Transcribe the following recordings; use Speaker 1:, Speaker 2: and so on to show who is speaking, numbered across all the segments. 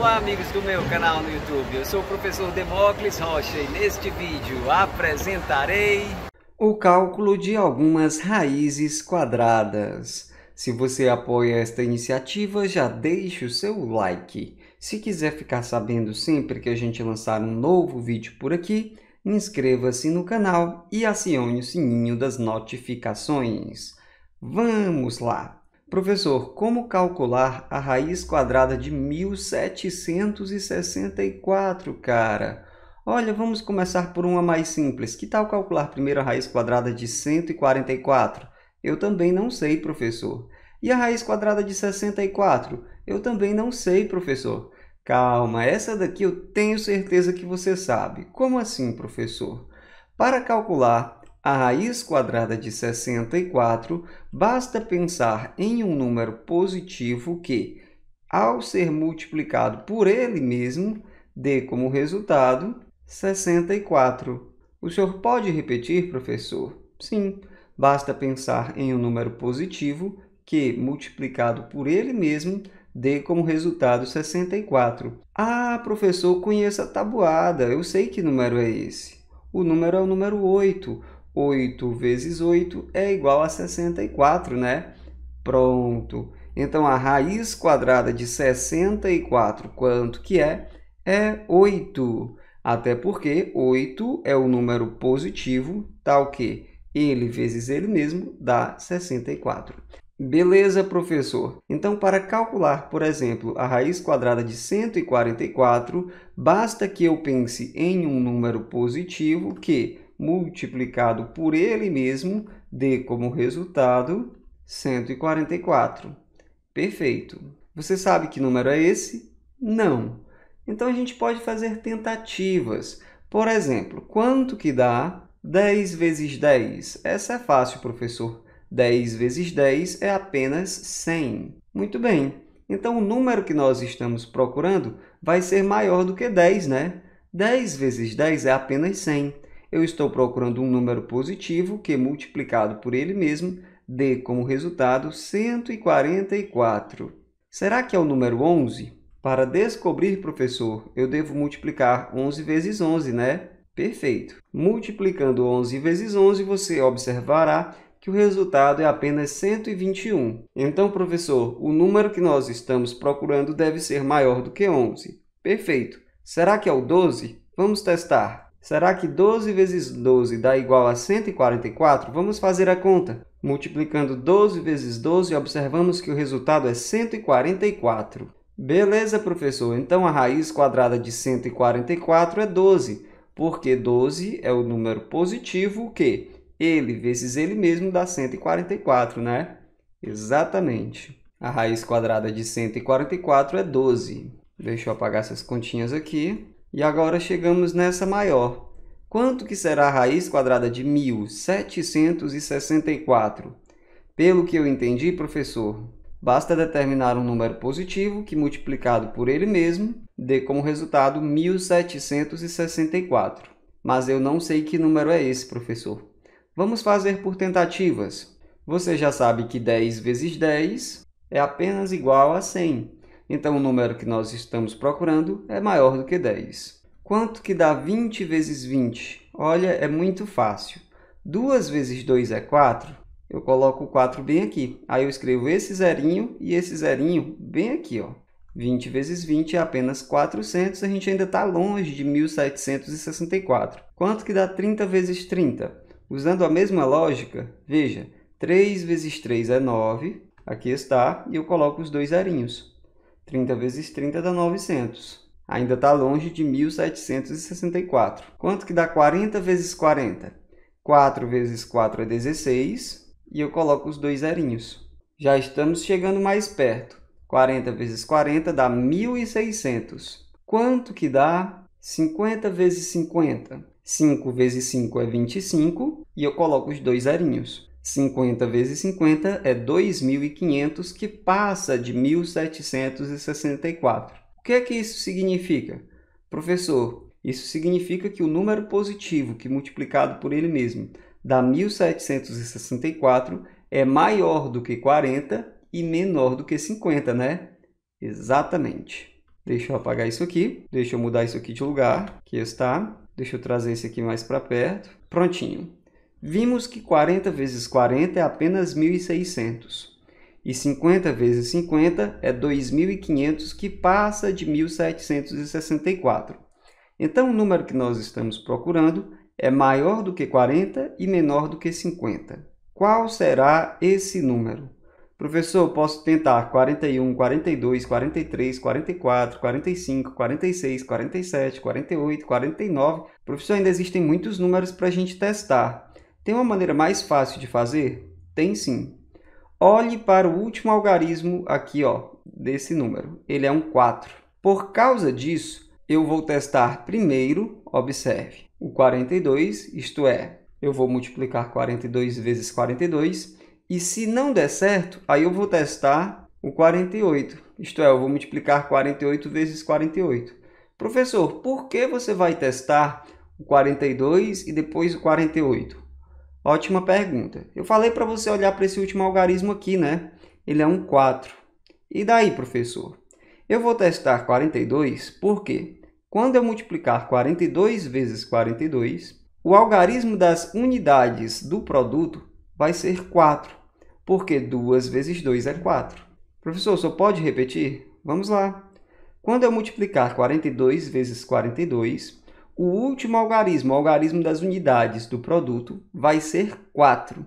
Speaker 1: Olá amigos do meu canal no YouTube, eu sou o professor Demócles Rocha e neste vídeo apresentarei o cálculo de algumas raízes quadradas. Se você apoia esta iniciativa, já deixe o seu like. Se quiser ficar sabendo sempre que a gente lançar um novo vídeo por aqui, inscreva-se no canal e acione o sininho das notificações. Vamos lá! Professor, como calcular a raiz quadrada de 1764, cara? Olha, vamos começar por uma mais simples. Que tal calcular primeiro a raiz quadrada de 144? Eu também não sei, professor. E a raiz quadrada de 64? Eu também não sei, professor. Calma, essa daqui eu tenho certeza que você sabe. Como assim, professor? Para calcular a raiz quadrada de 64, basta pensar em um número positivo que, ao ser multiplicado por ele mesmo, dê como resultado 64. O senhor pode repetir, professor? Sim, basta pensar em um número positivo que, multiplicado por ele mesmo, dê como resultado 64. Ah, professor, conheço a tabuada, eu sei que número é esse. O número é o número 8. 8 vezes 8 é igual a 64, né? Pronto. Então, a raiz quadrada de 64, quanto que é? É 8. Até porque 8 é o número positivo, tal que ele vezes ele mesmo dá 64. Beleza, professor? Então, para calcular, por exemplo, a raiz quadrada de 144, basta que eu pense em um número positivo que multiplicado por ele mesmo dê como resultado 144. Perfeito. Você sabe que número é esse? Não. Então a gente pode fazer tentativas. Por exemplo, quanto que dá 10 vezes 10? Essa é fácil, professor. 10 vezes 10 é apenas 100. Muito bem. Então, o número que nós estamos procurando vai ser maior do que 10, né? 10 vezes 10 é apenas 100 eu estou procurando um número positivo que, multiplicado por ele mesmo, dê como resultado 144. Será que é o número 11? Para descobrir, professor, eu devo multiplicar 11 vezes 11, né? Perfeito. Multiplicando 11 vezes 11, você observará que o resultado é apenas 121. Então, professor, o número que nós estamos procurando deve ser maior do que 11. Perfeito. Será que é o 12? Vamos testar. Será que 12 vezes 12 dá igual a 144? Vamos fazer a conta. Multiplicando 12 vezes 12, observamos que o resultado é 144. Beleza, professor. Então, a raiz quadrada de 144 é 12, porque 12 é o número positivo que ele vezes ele mesmo dá 144, né? Exatamente. A raiz quadrada de 144 é 12. Deixa eu apagar essas continhas aqui. E agora chegamos nessa maior. Quanto que será a raiz quadrada de 1764? Pelo que eu entendi, professor, basta determinar um número positivo que, multiplicado por ele mesmo, dê como resultado 1764. Mas eu não sei que número é esse, professor. Vamos fazer por tentativas. Você já sabe que 10 vezes 10 é apenas igual a 100. Então o número que nós estamos procurando é maior do que 10. Quanto que dá 20 vezes 20? Olha, é muito fácil. 2 vezes 2 é 4. Eu coloco o 4 bem aqui. Aí eu escrevo esse zerinho e esse zerinho bem aqui. Ó. 20 vezes 20 é apenas 400. A gente ainda está longe de 1764. Quanto que dá 30 vezes 30? Usando a mesma lógica, veja, 3 vezes 3 é 9. Aqui está. E eu coloco os dois zerinhos. 30 vezes 30 dá 900. Ainda está longe de 1764. Quanto que dá 40 vezes 40? 4 vezes 4 é 16 e eu coloco os dois zerinhos. Já estamos chegando mais perto. 40 vezes 40 dá 1600. Quanto que dá 50 vezes 50? 5 vezes 5 é 25 e eu coloco os dois zerinhos. 50 vezes 50 é 2.500, que passa de 1.764. O que é que isso significa? Professor, isso significa que o número positivo, que multiplicado por ele mesmo, dá 1.764, é maior do que 40 e menor do que 50, né? Exatamente. Deixa eu apagar isso aqui. Deixa eu mudar isso aqui de lugar. Aqui está. Deixa eu trazer esse aqui mais para perto. Prontinho. Vimos que 40 vezes 40 é apenas 1.600 e 50 vezes 50 é 2.500 que passa de 1.764. Então, o número que nós estamos procurando é maior do que 40 e menor do que 50. Qual será esse número? Professor, posso tentar 41, 42, 43, 44, 45, 46, 47, 48, 49. Professor, ainda existem muitos números para a gente testar. Tem uma maneira mais fácil de fazer? Tem sim. Olhe para o último algarismo aqui, ó, desse número. Ele é um 4. Por causa disso, eu vou testar primeiro, observe, o 42, isto é, eu vou multiplicar 42 vezes 42, e se não der certo, aí eu vou testar o 48, isto é, eu vou multiplicar 48 vezes 48. Professor, por que você vai testar o 42 e depois o 48? Ótima pergunta. Eu falei para você olhar para esse último algarismo aqui, né? Ele é um 4. E daí, professor? Eu vou testar 42 porque, quando eu multiplicar 42 vezes 42, o algarismo das unidades do produto vai ser 4, porque 2 vezes 2 é 4. Professor, só pode repetir? Vamos lá. Quando eu multiplicar 42 vezes 42, o último algarismo, o algarismo das unidades do produto, vai ser 4.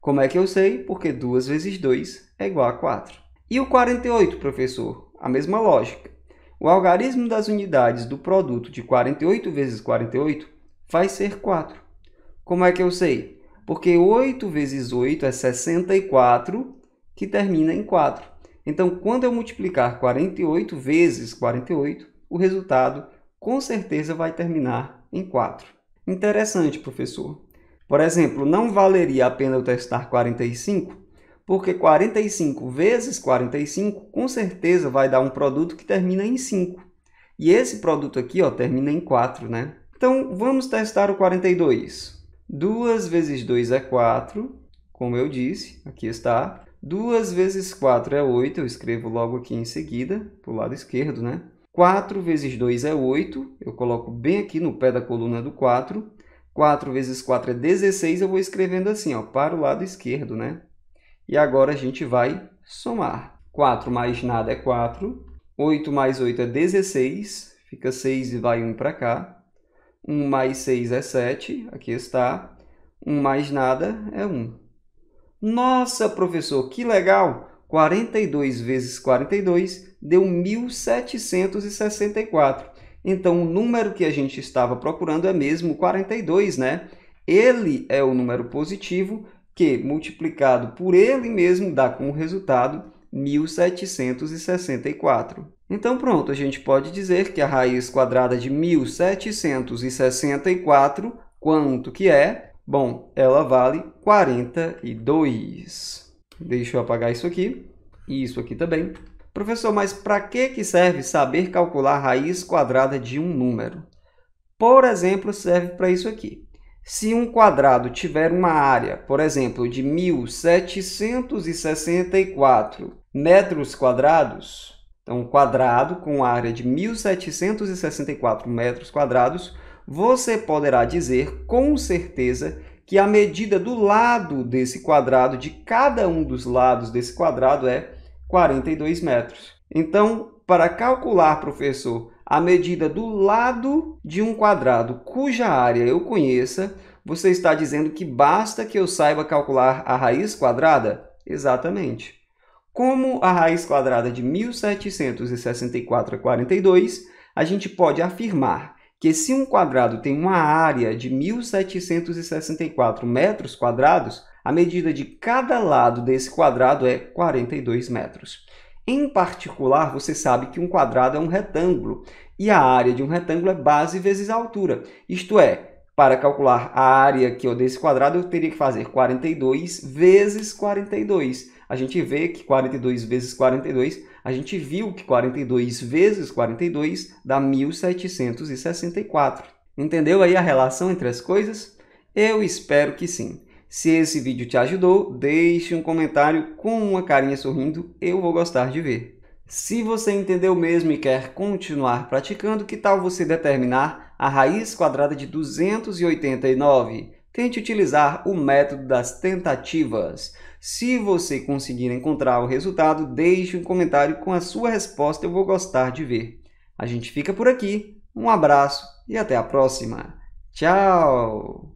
Speaker 1: Como é que eu sei? Porque 2 vezes 2 é igual a 4. E o 48, professor? A mesma lógica. O algarismo das unidades do produto de 48 vezes 48 vai ser 4. Como é que eu sei? Porque 8 vezes 8 é 64, que termina em 4. Então, quando eu multiplicar 48 vezes 48, o resultado é com certeza vai terminar em 4. Interessante, professor. Por exemplo, não valeria a pena eu testar 45? Porque 45 vezes 45 com certeza vai dar um produto que termina em 5. E esse produto aqui ó, termina em 4, né? Então, vamos testar o 42. 2 vezes 2 é 4, como eu disse, aqui está. 2 vezes 4 é 8, eu escrevo logo aqui em seguida, para o lado esquerdo, né? 4 vezes 2 é 8, eu coloco bem aqui no pé da coluna do 4. 4 vezes 4 é 16, eu vou escrevendo assim, ó, para o lado esquerdo, né? E agora a gente vai somar. 4 mais nada é 4, 8 mais 8 é 16, fica 6 e vai 1 para cá. 1 mais 6 é 7, aqui está. 1 mais nada é 1. Nossa, professor, que legal! 42 vezes 42 deu 1764. Então, o número que a gente estava procurando é mesmo 42, né? Ele é o número positivo que, multiplicado por ele mesmo, dá como resultado 1764. Então, pronto, a gente pode dizer que a raiz quadrada de 1764, quanto que é? Bom, ela vale 42. Deixa eu apagar isso aqui e isso aqui também. Professor, mas para que, que serve saber calcular a raiz quadrada de um número? Por exemplo, serve para isso aqui. Se um quadrado tiver uma área, por exemplo, de 1764 metros quadrados, então um quadrado com área de 1764 metros quadrados, você poderá dizer com certeza que a medida do lado desse quadrado, de cada um dos lados desse quadrado, é 42 metros. Então, para calcular, professor, a medida do lado de um quadrado cuja área eu conheça, você está dizendo que basta que eu saiba calcular a raiz quadrada? Exatamente. Como a raiz quadrada de 1764 é 42, a gente pode afirmar que se um quadrado tem uma área de 1.764 metros quadrados, a medida de cada lado desse quadrado é 42 metros. Em particular, você sabe que um quadrado é um retângulo, e a área de um retângulo é base vezes a altura. Isto é, para calcular a área aqui, é desse quadrado, eu teria que fazer 42 vezes 42, a gente vê que 42 vezes 42, a gente viu que 42 vezes 42 dá 1764. Entendeu aí a relação entre as coisas? Eu espero que sim. Se esse vídeo te ajudou, deixe um comentário com uma carinha sorrindo, eu vou gostar de ver. Se você entendeu mesmo e quer continuar praticando, que tal você determinar a raiz quadrada de 289? Tente utilizar o método das tentativas. Se você conseguir encontrar o resultado, deixe um comentário com a sua resposta, eu vou gostar de ver. A gente fica por aqui, um abraço e até a próxima. Tchau!